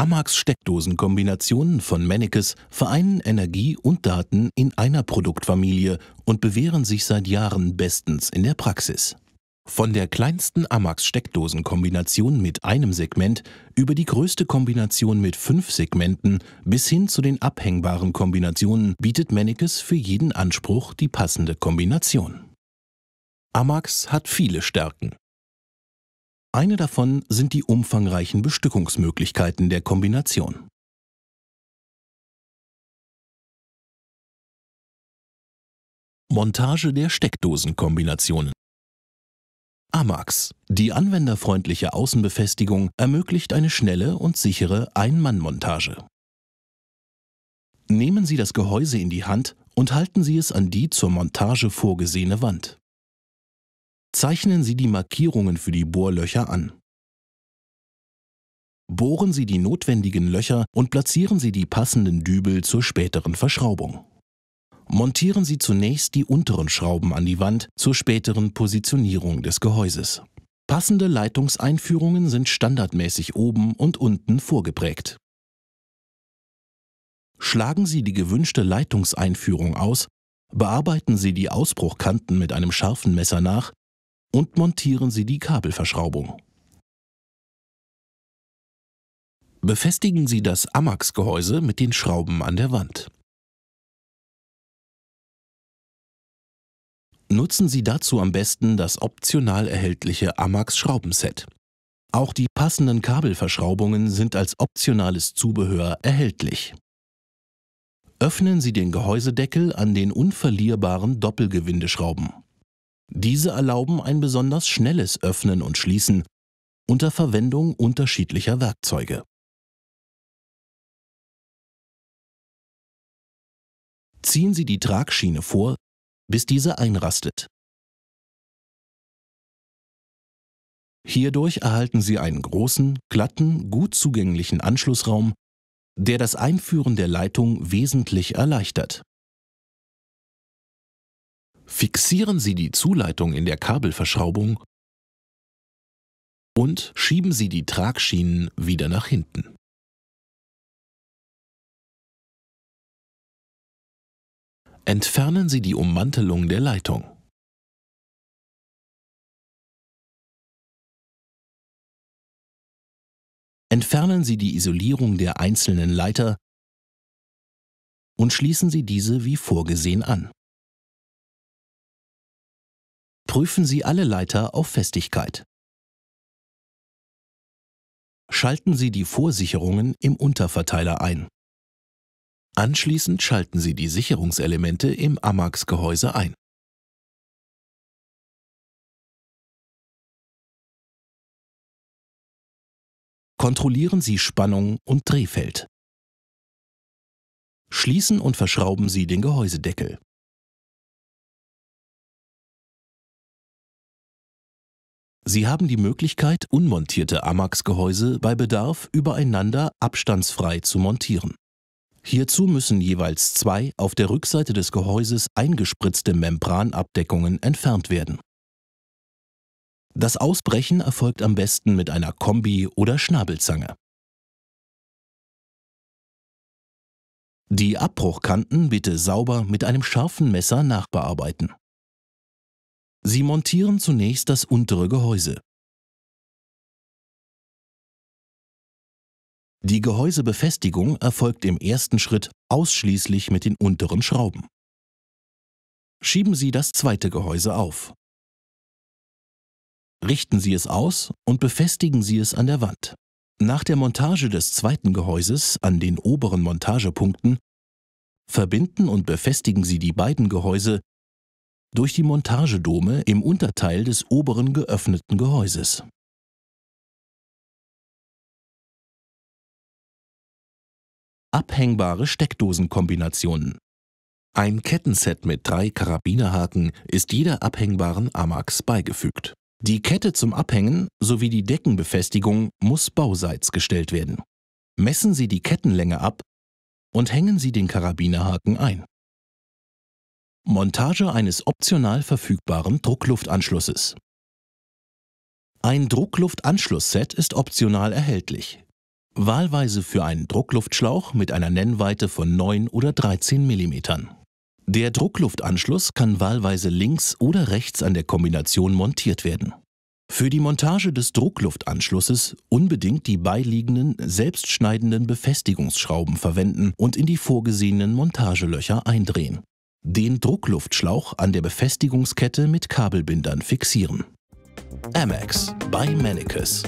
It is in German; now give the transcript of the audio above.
Amax Steckdosenkombinationen von Mennekes vereinen Energie und Daten in einer Produktfamilie und bewähren sich seit Jahren bestens in der Praxis. Von der kleinsten Amax-Steckdosenkombination mit einem Segment über die größte Kombination mit fünf Segmenten bis hin zu den abhängbaren Kombinationen bietet Mennekes für jeden Anspruch die passende Kombination. Amax hat viele Stärken. Eine davon sind die umfangreichen Bestückungsmöglichkeiten der Kombination. Montage der Steckdosenkombinationen Amax, die anwenderfreundliche Außenbefestigung, ermöglicht eine schnelle und sichere Ein-Mann-Montage. Nehmen Sie das Gehäuse in die Hand und halten Sie es an die zur Montage vorgesehene Wand. Zeichnen Sie die Markierungen für die Bohrlöcher an. Bohren Sie die notwendigen Löcher und platzieren Sie die passenden Dübel zur späteren Verschraubung. Montieren Sie zunächst die unteren Schrauben an die Wand zur späteren Positionierung des Gehäuses. Passende Leitungseinführungen sind standardmäßig oben und unten vorgeprägt. Schlagen Sie die gewünschte Leitungseinführung aus, bearbeiten Sie die Ausbruchkanten mit einem scharfen Messer nach und montieren Sie die Kabelverschraubung. Befestigen Sie das Amax-Gehäuse mit den Schrauben an der Wand. Nutzen Sie dazu am besten das optional erhältliche Amax-Schraubenset. Auch die passenden Kabelverschraubungen sind als optionales Zubehör erhältlich. Öffnen Sie den Gehäusedeckel an den unverlierbaren Doppelgewindeschrauben. Diese erlauben ein besonders schnelles Öffnen und Schließen unter Verwendung unterschiedlicher Werkzeuge. Ziehen Sie die Tragschiene vor, bis diese einrastet. Hierdurch erhalten Sie einen großen, glatten, gut zugänglichen Anschlussraum, der das Einführen der Leitung wesentlich erleichtert. Fixieren Sie die Zuleitung in der Kabelverschraubung und schieben Sie die Tragschienen wieder nach hinten. Entfernen Sie die Ummantelung der Leitung. Entfernen Sie die Isolierung der einzelnen Leiter und schließen Sie diese wie vorgesehen an. Prüfen Sie alle Leiter auf Festigkeit. Schalten Sie die Vorsicherungen im Unterverteiler ein. Anschließend schalten Sie die Sicherungselemente im AMAX-Gehäuse ein. Kontrollieren Sie Spannung und Drehfeld. Schließen und verschrauben Sie den Gehäusedeckel. Sie haben die Möglichkeit, unmontierte Amax-Gehäuse bei Bedarf übereinander abstandsfrei zu montieren. Hierzu müssen jeweils zwei auf der Rückseite des Gehäuses eingespritzte Membranabdeckungen entfernt werden. Das Ausbrechen erfolgt am besten mit einer Kombi- oder Schnabelzange. Die Abbruchkanten bitte sauber mit einem scharfen Messer nachbearbeiten. Sie montieren zunächst das untere Gehäuse. Die Gehäusebefestigung erfolgt im ersten Schritt ausschließlich mit den unteren Schrauben. Schieben Sie das zweite Gehäuse auf. Richten Sie es aus und befestigen Sie es an der Wand. Nach der Montage des zweiten Gehäuses an den oberen Montagepunkten verbinden und befestigen Sie die beiden Gehäuse durch die Montagedome im Unterteil des oberen geöffneten Gehäuses. Abhängbare Steckdosenkombinationen Ein Kettenset mit drei Karabinerhaken ist jeder abhängbaren Amax beigefügt. Die Kette zum Abhängen sowie die Deckenbefestigung muss bauseits gestellt werden. Messen Sie die Kettenlänge ab und hängen Sie den Karabinerhaken ein. Montage eines optional verfügbaren Druckluftanschlusses. Ein Druckluftanschlussset ist optional erhältlich, wahlweise für einen Druckluftschlauch mit einer Nennweite von 9 oder 13 mm. Der Druckluftanschluss kann wahlweise links oder rechts an der Kombination montiert werden. Für die Montage des Druckluftanschlusses unbedingt die beiliegenden, selbstschneidenden Befestigungsschrauben verwenden und in die vorgesehenen Montagelöcher eindrehen. Den Druckluftschlauch an der Befestigungskette mit Kabelbindern fixieren. Amex bei Manicus.